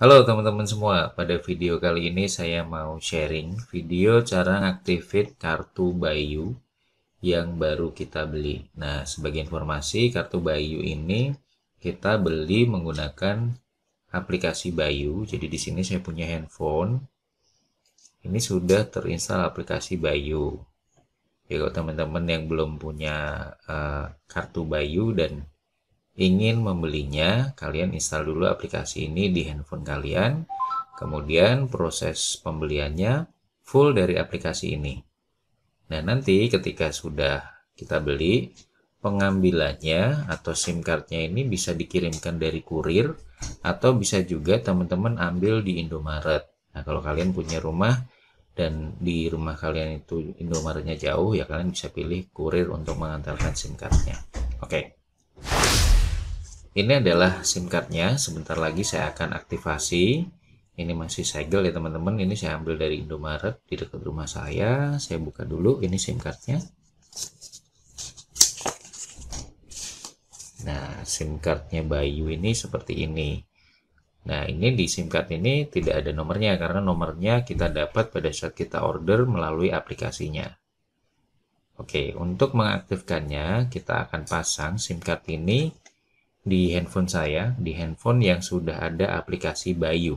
Halo teman-teman semua, pada video kali ini saya mau sharing video cara ngaktifin kartu Bayu yang baru kita beli. Nah, sebagai informasi kartu Bayu ini kita beli menggunakan aplikasi Bayu. Jadi di sini saya punya handphone. Ini sudah terinstal aplikasi Bayu. Jadi ya, kalau teman-teman yang belum punya uh, kartu Bayu dan ingin membelinya, kalian install dulu aplikasi ini di handphone kalian. Kemudian proses pembeliannya full dari aplikasi ini. Nah, nanti ketika sudah kita beli, pengambilannya atau SIM cardnya ini bisa dikirimkan dari kurir atau bisa juga teman-teman ambil di Indomaret. Nah, kalau kalian punya rumah dan di rumah kalian itu Indomaretnya jauh, ya kalian bisa pilih kurir untuk mengantarkan SIM cardnya. Oke. Okay. Ini adalah SIM cardnya. Sebentar lagi saya akan aktivasi. Ini masih segel ya teman-teman. Ini saya ambil dari Indomaret di dekat rumah saya. Saya buka dulu. Ini SIM cardnya. Nah, SIM cardnya Bayu ini seperti ini. Nah, ini di SIM card ini tidak ada nomornya karena nomornya kita dapat pada saat kita order melalui aplikasinya. Oke, untuk mengaktifkannya kita akan pasang SIM card ini di handphone saya, di handphone yang sudah ada aplikasi Bayu.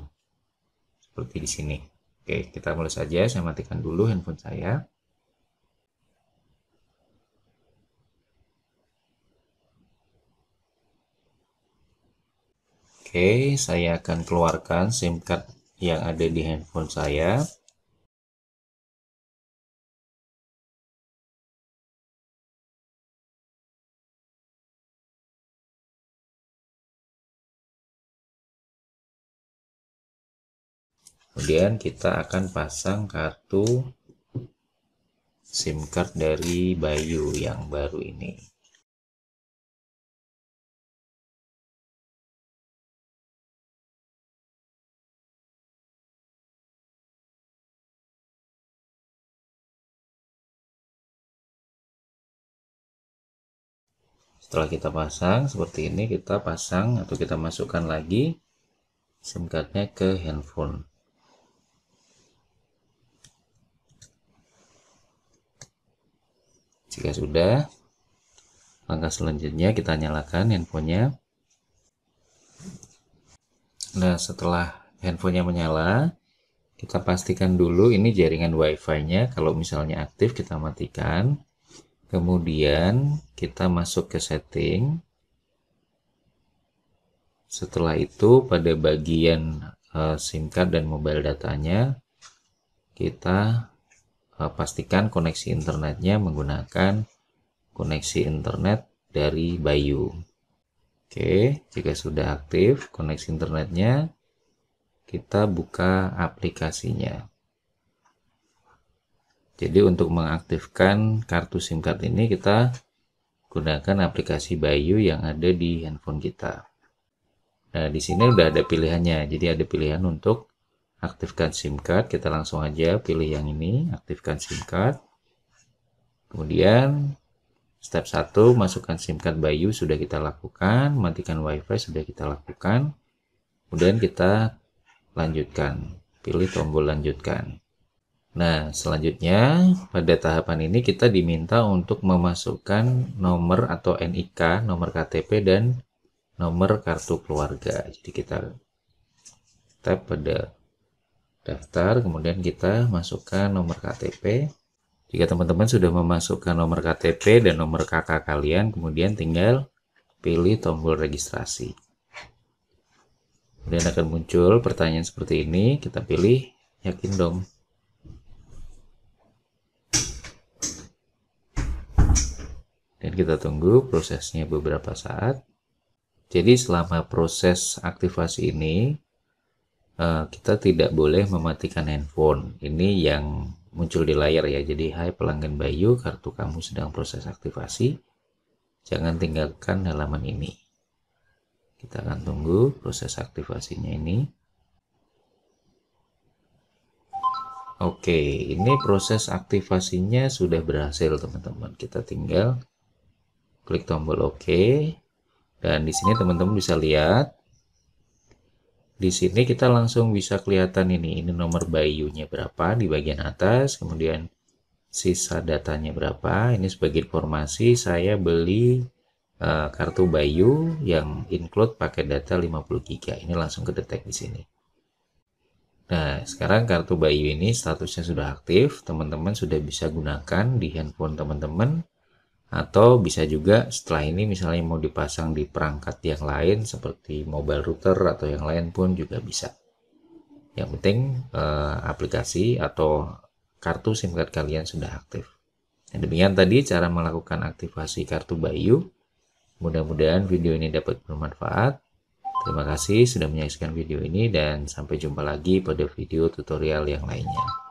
Seperti di sini. Oke, kita mulai saja. Saya matikan dulu handphone saya. Oke, saya akan keluarkan SIM card yang ada di handphone saya. kemudian kita akan pasang kartu SIM card dari Bayu yang baru ini setelah kita pasang seperti ini kita pasang atau kita masukkan lagi SIM cardnya ke handphone Jika sudah, langkah selanjutnya kita nyalakan handphonenya. Nah, setelah handphonenya menyala, kita pastikan dulu ini jaringan WiFi-nya. Kalau misalnya aktif, kita matikan. Kemudian kita masuk ke setting. Setelah itu, pada bagian uh, SIM card dan mobile datanya, kita Eh, pastikan koneksi internetnya menggunakan koneksi internet dari Bayu. Oke, jika sudah aktif koneksi internetnya, kita buka aplikasinya. Jadi untuk mengaktifkan kartu SIM card ini kita gunakan aplikasi Bayu yang ada di handphone kita. Nah, di sini udah ada pilihannya. Jadi ada pilihan untuk aktifkan SIM card. Kita langsung aja pilih yang ini, aktifkan SIM card. Kemudian step 1 masukkan SIM card Bayu sudah kita lakukan, matikan WiFi sudah kita lakukan. Kemudian kita lanjutkan, pilih tombol lanjutkan. Nah, selanjutnya pada tahapan ini kita diminta untuk memasukkan nomor atau NIK, nomor KTP dan nomor kartu keluarga. Jadi kita tap pada daftar kemudian kita masukkan nomor KTP jika teman-teman sudah memasukkan nomor KTP dan nomor KK kalian kemudian tinggal pilih tombol registrasi kemudian akan muncul pertanyaan seperti ini kita pilih yakin dong dan kita tunggu prosesnya beberapa saat jadi selama proses aktivasi ini Eh, kita tidak boleh mematikan handphone. Ini yang muncul di layar ya. Jadi, hai pelanggan Bayu, kartu kamu sedang proses aktivasi. Jangan tinggalkan halaman ini. Kita akan tunggu proses aktivasinya ini. Oke, ini proses aktivasinya sudah berhasil, teman-teman. Kita tinggal klik tombol OK. Dan di sini teman-teman bisa lihat di sini kita langsung bisa kelihatan ini, ini nomor bayunya berapa di bagian atas, kemudian sisa datanya berapa. Ini sebagai informasi saya beli uh, kartu bayu yang include paket data 50 GB. Ini langsung kedetek di sini. Nah, sekarang kartu bayu ini statusnya sudah aktif, teman-teman sudah bisa gunakan di handphone teman-teman atau bisa juga setelah ini misalnya mau dipasang di perangkat yang lain seperti mobile router atau yang lain pun juga bisa yang penting eh, aplikasi atau kartu SIM card kalian sudah aktif nah, demikian tadi cara melakukan aktivasi kartu Bayu mudah-mudahan video ini dapat bermanfaat terima kasih sudah menyaksikan video ini dan sampai jumpa lagi pada video tutorial yang lainnya